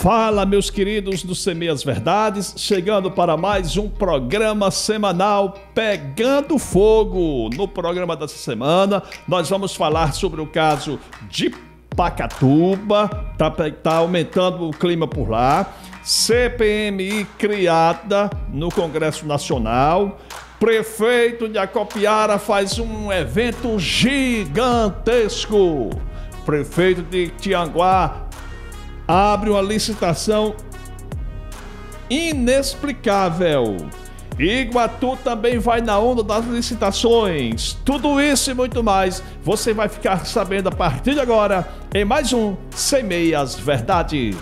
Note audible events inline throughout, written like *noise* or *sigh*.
Fala, meus queridos do Semeias Verdades, chegando para mais um programa semanal Pegando Fogo. No programa dessa semana, nós vamos falar sobre o caso de Pacatuba, tá, tá aumentando o clima por lá. CPMI criada no Congresso Nacional. Prefeito de Acopiara faz um evento gigantesco. Prefeito de Tianguá abre uma licitação inexplicável. Iguatu também vai na onda das licitações. Tudo isso e muito mais você vai ficar sabendo a partir de agora em mais um Sem Meias Verdades.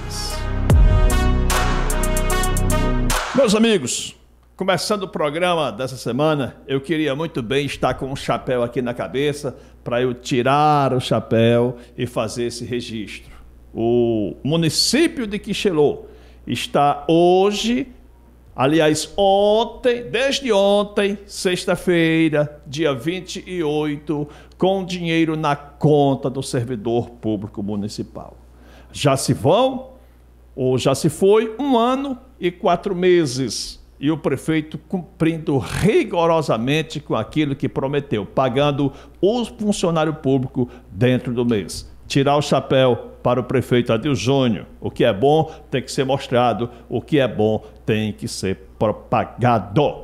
Meus amigos, começando o programa dessa semana, eu queria muito bem estar com um chapéu aqui na cabeça para eu tirar o chapéu e fazer esse registro o município de Quixelô está hoje, aliás, ontem, desde ontem, sexta-feira, dia 28, com dinheiro na conta do servidor público municipal. Já se vão, ou já se foi, um ano e quatro meses. E o prefeito cumprindo rigorosamente com aquilo que prometeu, pagando o funcionário público dentro do mês tirar o chapéu para o prefeito Adil Júnior. O que é bom tem que ser mostrado, o que é bom tem que ser propagado.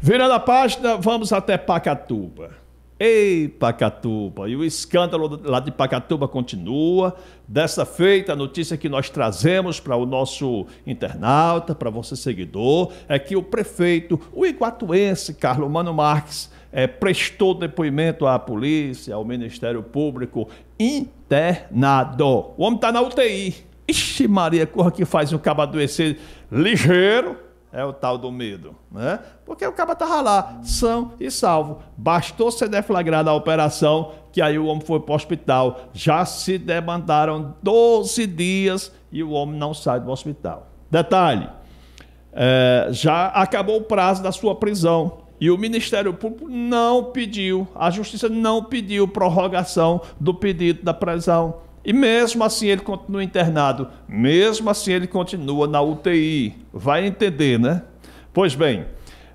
Virando a página, vamos até Pacatuba. Ei, Pacatuba! E o escândalo lá de Pacatuba continua. Dessa feita, a notícia que nós trazemos para o nosso internauta, para você seguidor, é que o prefeito, o iguatuense Carlos Mano Marques, é, prestou depoimento à polícia, ao Ministério Público, internado. O homem está na UTI. Ixi, Maria, corra que faz o cabo adoecer ligeiro. É o tal do medo, né? Porque o cabo estava lá, são e salvo. Bastou ser deflagrada a operação, que aí o homem foi para o hospital. Já se demandaram 12 dias e o homem não sai do hospital. Detalhe, é, já acabou o prazo da sua prisão. E o Ministério Público não pediu, a Justiça não pediu prorrogação do pedido da prisão. E mesmo assim ele continua internado, mesmo assim ele continua na UTI. Vai entender, né? Pois bem,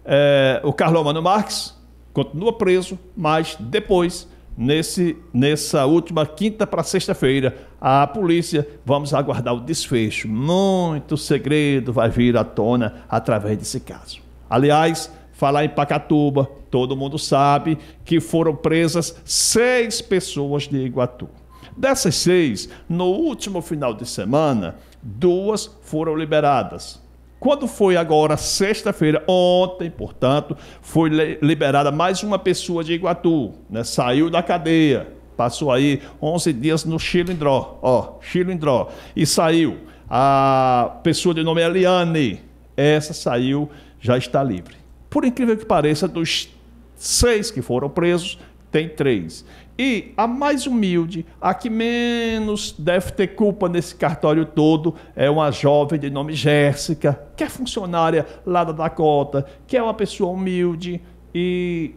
é, o Carlos Mano Marques continua preso, mas depois, nesse, nessa última quinta para sexta-feira, a polícia, vamos aguardar o desfecho. Muito segredo vai vir à tona através desse caso. Aliás, Falar em Pacatuba, todo mundo sabe que foram presas seis pessoas de Iguatu. Dessas seis, no último final de semana, duas foram liberadas. Quando foi agora, sexta-feira, ontem, portanto, foi liberada mais uma pessoa de Iguatu, né? saiu da cadeia, passou aí 11 dias no Chilindró, ó, Chilindró, e saiu. A pessoa de nome é Eliane, essa saiu, já está livre. Por incrível que pareça, dos seis que foram presos, tem três. E a mais humilde, a que menos deve ter culpa nesse cartório todo, é uma jovem de nome Jéssica, que é funcionária lá da Dakota, que é uma pessoa humilde e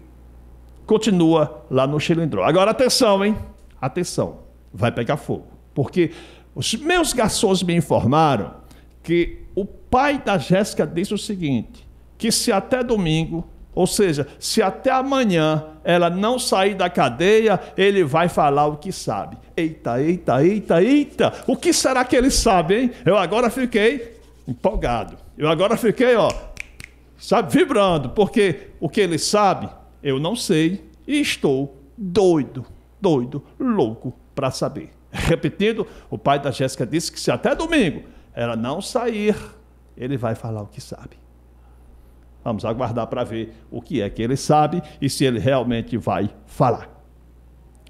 continua lá no cilindro. Agora atenção, hein? Atenção, vai pegar fogo. Porque os meus garçons me informaram que o pai da Jéssica disse o seguinte: que se até domingo, ou seja, se até amanhã ela não sair da cadeia, ele vai falar o que sabe. Eita, eita, eita, eita! O que será que ele sabe, hein? Eu agora fiquei empolgado. Eu agora fiquei, ó, sabe, vibrando, porque o que ele sabe, eu não sei e estou doido, doido, louco para saber. Repetindo, o pai da Jéssica disse que se até domingo ela não sair, ele vai falar o que sabe. Vamos aguardar para ver o que é que ele sabe e se ele realmente vai falar.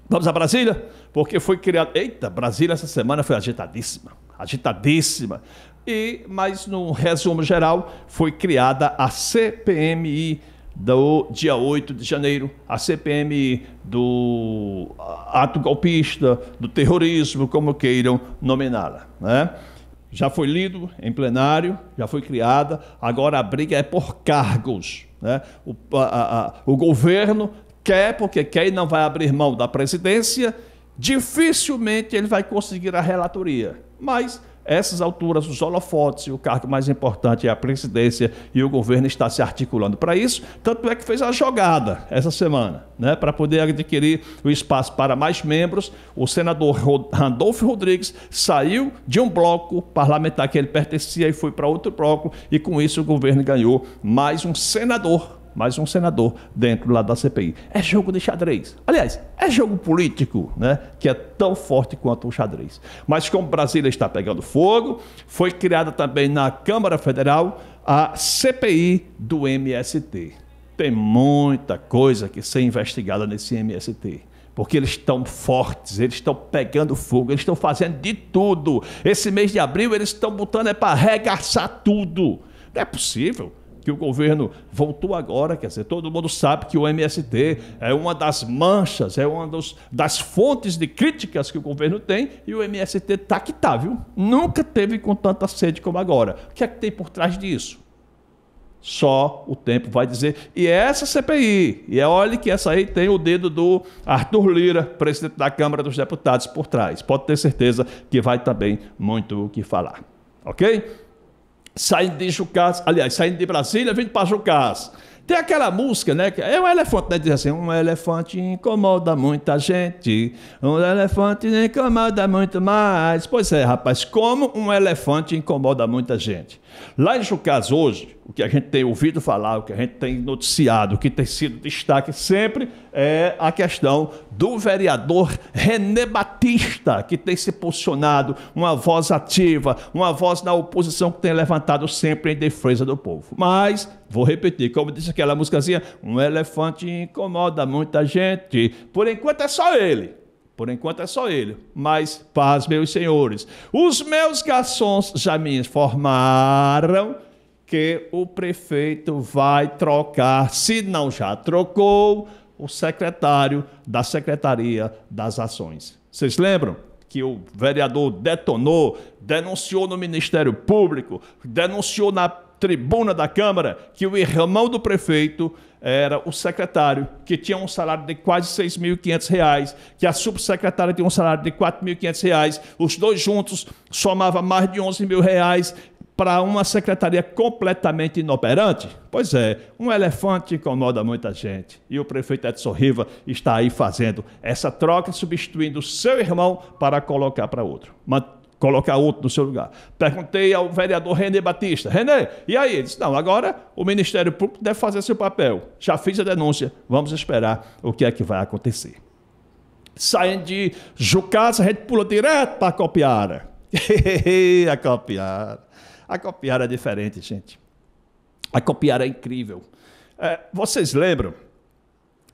Vamos a Brasília? Porque foi criado. Eita, Brasília essa semana foi agitadíssima. Agitadíssima. E, mas, no resumo geral, foi criada a CPMI do dia 8 de janeiro, a CPMI do ato golpista, do terrorismo, como queiram nominá-la. Né? já foi lido em plenário, já foi criada, agora a briga é por cargos. Né? O, a, a, o governo quer, porque quer e não vai abrir mão da presidência, dificilmente ele vai conseguir a relatoria. Mas essas alturas, os holofotes e o cargo mais importante é a presidência e o governo está se articulando para isso. Tanto é que fez a jogada essa semana, né, para poder adquirir o espaço para mais membros. O senador Randolfo Rodrigues saiu de um bloco parlamentar que ele pertencia e foi para outro bloco, e com isso o governo ganhou mais um senador mais um senador dentro lá da CPI. É jogo de xadrez. Aliás, é jogo político, né? Que é tão forte quanto o xadrez. Mas como Brasília está pegando fogo, foi criada também na Câmara Federal a CPI do MST. Tem muita coisa que ser investigada nesse MST porque eles estão fortes, eles estão pegando fogo, eles estão fazendo de tudo. Esse mês de abril eles estão botando é para arregaçar tudo. Não é possível que o governo voltou agora, quer dizer, todo mundo sabe que o MST é uma das manchas, é uma dos, das fontes de críticas que o governo tem, e o MST tá que tá, viu? Nunca teve com tanta sede como agora. O que é que tem por trás disso? Só o tempo vai dizer. E é essa CPI, e é, olhe que essa aí tem o dedo do Arthur Lira, presidente da Câmara dos Deputados, por trás. Pode ter certeza que vai também muito o que falar. Ok? saindo de Jucás, aliás, saindo de Brasília, vindo para Jucás. Tem aquela música, né? Que é um elefante, né? Diz assim: um elefante incomoda muita gente, um elefante incomoda muito mais. Pois é, rapaz, como um elefante incomoda muita gente. Lá em Jucás, hoje, o que a gente tem ouvido falar, o que a gente tem noticiado, o que tem sido destaque sempre é a questão do vereador René Batista, que tem se posicionado, uma voz ativa, uma voz na oposição que tem levantado sempre em defesa do povo. Mas, vou repetir, como disse aquela musicazinha, um elefante incomoda muita gente. Por enquanto é só ele. Por enquanto é só ele. Mas, paz, meus senhores, os meus garçons já me informaram que o prefeito vai trocar, se não já trocou, o secretário da Secretaria das Ações. Vocês lembram? Que o vereador detonou, denunciou no Ministério Público, denunciou na tribuna da Câmara que o irmão do prefeito era o secretário, que tinha um salário de quase R$ 6.500, que a subsecretária tinha um salário de R$ 4.500, os dois juntos somavam mais de R$ 11 mil, reais, para uma secretaria completamente inoperante? Pois é, um elefante incomoda muita gente. E o prefeito Edson Riva está aí fazendo essa troca, substituindo seu irmão para colocar para outro. colocar outro no seu lugar. Perguntei ao vereador René Batista. René, e aí? Ele disse, não, agora o Ministério Público deve fazer seu papel. Já fiz a denúncia, vamos esperar o que é que vai acontecer. Saindo de Jucás, a gente pula direto para Copiara. *laughs* a Copiara. A copiar é diferente, gente. A copiar é incrível. É, vocês lembram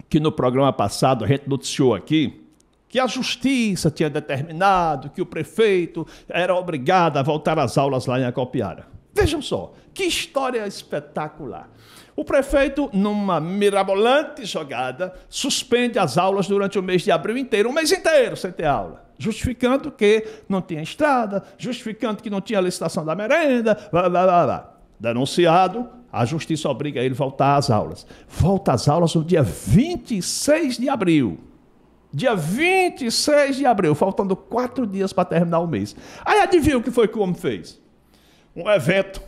que no programa passado a gente noticiou aqui que a justiça tinha determinado que o prefeito era obrigado a voltar às aulas lá em Acopiara. Vejam só, que história espetacular. O prefeito, numa mirabolante jogada, suspende as aulas durante o mês de abril inteiro, um mês inteiro sem ter aula. Justificando que não tinha estrada, justificando que não tinha licitação da merenda, blá, blá, blá, blá. Denunciado, a justiça obriga ele a voltar às aulas. Volta às aulas no dia 26 de abril. Dia 26 de abril, faltando quatro dias para terminar o mês. Aí adivinha o que foi que o homem fez? um evento.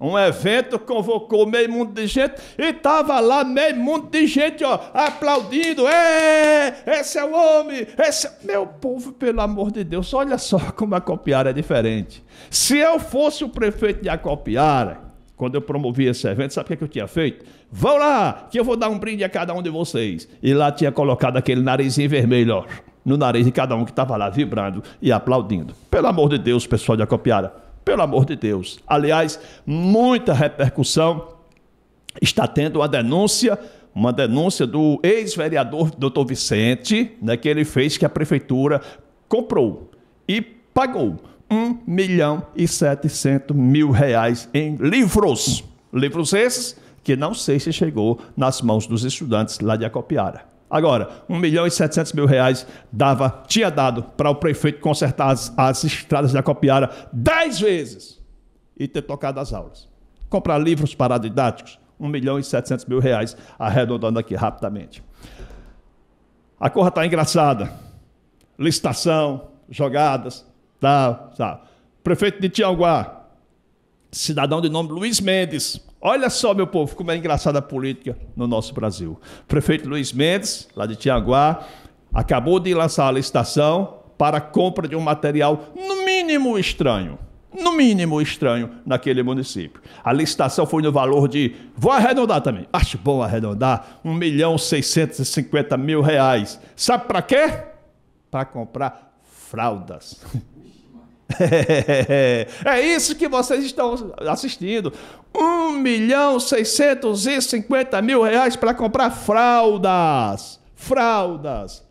Um evento convocou meio mundo de gente e tava lá meio mundo de gente, ó, aplaudindo. É, esse é o homem, esse é... meu povo, pelo amor de Deus, olha só *laughs* como a Copiara é diferente. Se eu fosse o prefeito de Acopiara, quando eu promovi esse evento, sabe o é que, eu tinha feito? Vão lá, que eu vou dar um brinde a cada um de vocês. E lá tinha colocado aquele narizinho vermelho, ó, no nariz de cada um que estava lá vibrando e aplaudindo. Pelo amor de Deus, pessoal de Acopiara. Pelo amor de Deus. Aliás, muita repercussão está tendo a denúncia uma denúncia do ex-vereador Dr. Vicente, né, que ele fez que a prefeitura comprou e pagou 1 milhão e 700 mil reais em livros. Livros esses que não sei se chegou nas mãos dos estudantes lá de Acopiara. Agora, 1 milhão e 700 mil reais dava, tinha dado para o prefeito consertar as, as estradas da Copiara 10 vezes e ter tocado as aulas. Comprar livros paradidáticos, 1 milhão e 700 mil reais, arredondando aqui rapidamente. A corra está engraçada. Licitação, jogadas, tal, tal. Prefeito de Tianguá, cidadão de nome Luiz Mendes, Olha só, meu povo, como é engraçada a política no nosso Brasil. O prefeito Luiz Mendes, lá de Tianguá, acabou de lançar a licitação para a compra de um material no mínimo estranho. No mínimo estranho naquele município. A licitação foi no valor de. Vou arredondar também. Acho bom arredondar. 1 milhão 650 mil reais. Sabe para quê? Para comprar fraldas. *laughs* é isso que vocês estão assistindo. 1 milhão 650 mil reais para comprar fraldas. Fraldas.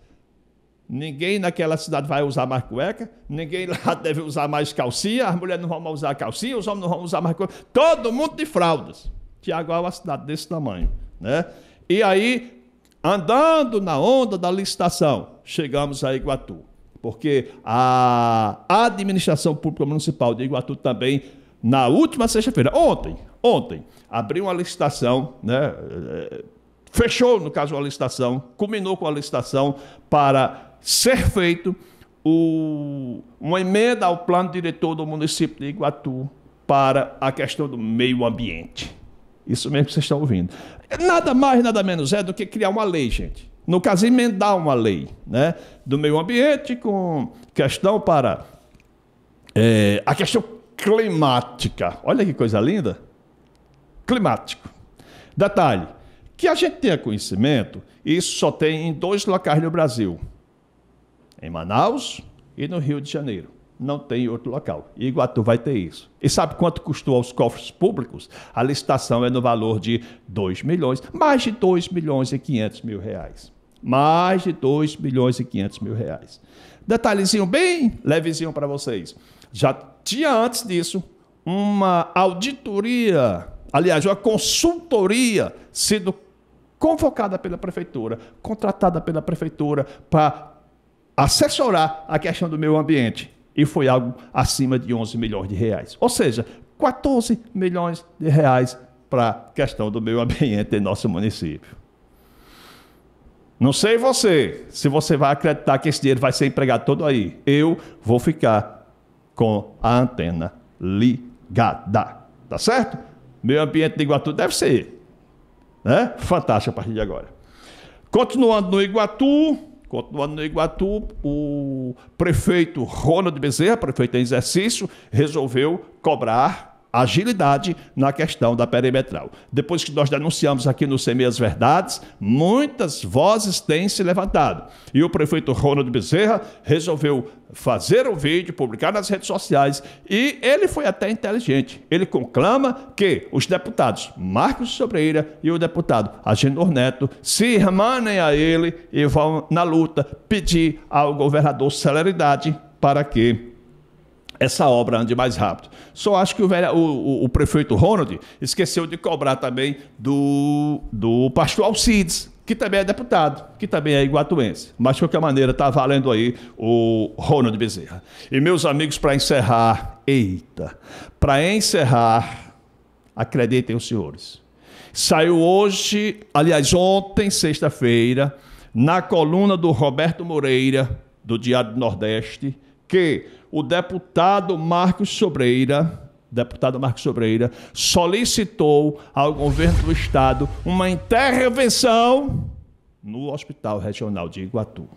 Ninguém naquela cidade vai usar mais cueca, ninguém lá *laughs* deve usar mais calcinha, as mulheres não vão usar calcinha, os homens não vão usar mais cueca. Todo mundo de fraldas. Tiago é uma cidade desse tamanho. Né? E aí, andando na onda da licitação, chegamos a Iguatu porque a administração pública municipal de Iguatu também, na última sexta-feira, ontem, ontem, abriu uma licitação, né? Eh, fechou, no caso, a licitação, culminou com a licitação para ser feito o, uma emenda ao plano diretor do município de Iguatu para a questão do meio ambiente. Isso mesmo que vocês estão ouvindo. Nada mais, nada menos é do que criar uma lei, gente no caso, emendar uma lei né, do meio ambiente com questão para é, a questão climática. Olha que coisa linda! Climático. Detalhe: que a gente tenha conhecimento, isso só tem em dois locais no Brasil: em Manaus e no Rio de Janeiro. Não tem outro local. Iguatu vai ter isso. E sabe quanto custou aos cofres públicos? A licitação é no valor de 2 milhões, mais de 2 milhões e 500 mil reais. Mais de 2 bilhões e 500 mil reais. Detalhezinho bem levezinho para vocês. Já tinha antes disso uma auditoria, aliás, uma consultoria sendo convocada pela prefeitura, contratada pela prefeitura para assessorar a questão do meio ambiente. E foi algo acima de 11 milhões de reais. Ou seja, 14 milhões de reais para a questão do meio ambiente em nosso município. Não sei você, se você vai acreditar que esse dinheiro vai ser empregado todo aí. Eu vou ficar com a antena ligada. Tá certo? Meio ambiente de Iguatu deve ser. Né? Fantástico a partir de agora. Continuando no Iguatu, Continuando no Iguatu, o prefeito Ronald Bezerra, prefeito em exercício, resolveu cobrar agilidade na questão da perimetral. Depois que nós denunciamos aqui no Semeias Verdades, muitas vozes têm se levantado. E o prefeito Ronald Bezerra resolveu fazer o um vídeo, publicar nas redes sociais e ele foi até inteligente. Ele conclama que os deputados Marcos Sobreira e o deputado Agenor Neto se irmanem a ele e vão na luta pedir ao governador celeridade para que essa obra ande mais rápido. Só acho que o, velho, o, o, o prefeito Ronald esqueceu de cobrar também do, do pastor Alcides, que também é deputado, que também é iguatuense. Mas, de qualquer maneira, está valendo aí o Ronald Bezerra. E, meus amigos, para encerrar, eita, para encerrar, acreditem os senhores, saiu hoje, aliás, ontem, sexta-feira, na coluna do Roberto Moreira, do Diário do Nordeste, que o deputado Marcos Sobreira deputado Marcos Sobreira, solicitou ao governo do estado uma intervenção no Hospital Regional de Iguatu.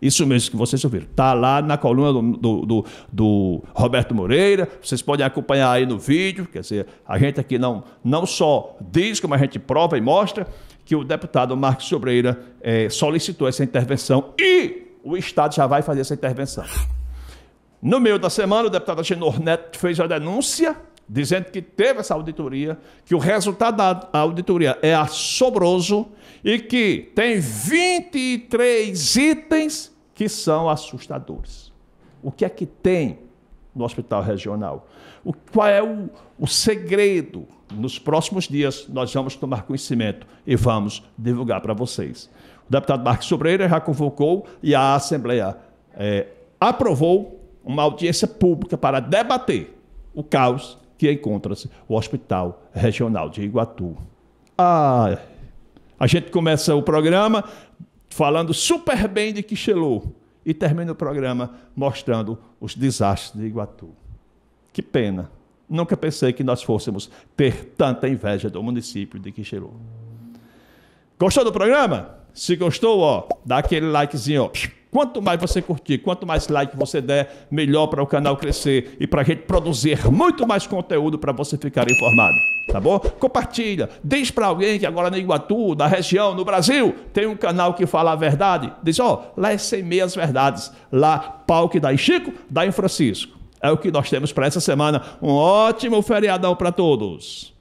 Isso mesmo que vocês ouviram. Está lá na coluna do, do, do, do, Roberto Moreira. Vocês podem acompanhar aí no vídeo. Quer dizer, a gente aqui não, não só diz, como a gente prova e mostra, que o deputado Marcos Sobreira é, solicitou essa intervenção e o Estado já vai fazer essa intervenção. No meio da semana, o deputado Agenor Neto fez a denúncia, dizendo que teve essa auditoria, que o resultado da auditoria é assombroso e que tem 23 itens que são assustadores. O que é que tem no hospital regional? O, qual é o, o segredo? Nos próximos dias, nós vamos tomar conhecimento e vamos divulgar para vocês. O deputado Marcos Sobreira já convocou e a Assembleia é, aprovou uma audiência pública para debater o caos que encontra-se o Hospital Regional de Iguatu. Ah, a gente começa o programa falando super bem de Quixelô e termina o programa mostrando os desastres de Iguatu. Que pena. Nunca pensei que nós fôssemos ter tanta inveja do município de Quixelô. Gostou do programa? Se gostou, ó, dá aquele likezinho, ó. Quanto mais você curtir, quanto mais like você der, melhor para o canal crescer e para a gente produzir muito mais conteúdo para você ficar informado. Tá bom? Compartilha, diz para alguém que agora na Iguatu, na região, no Brasil, tem um canal que fala a verdade. Diz, ó, oh, lá é sem meias verdades. Lá, pau que dá em Chico, dá em Francisco. É o que nós temos para essa semana. Um ótimo feriadão para todos.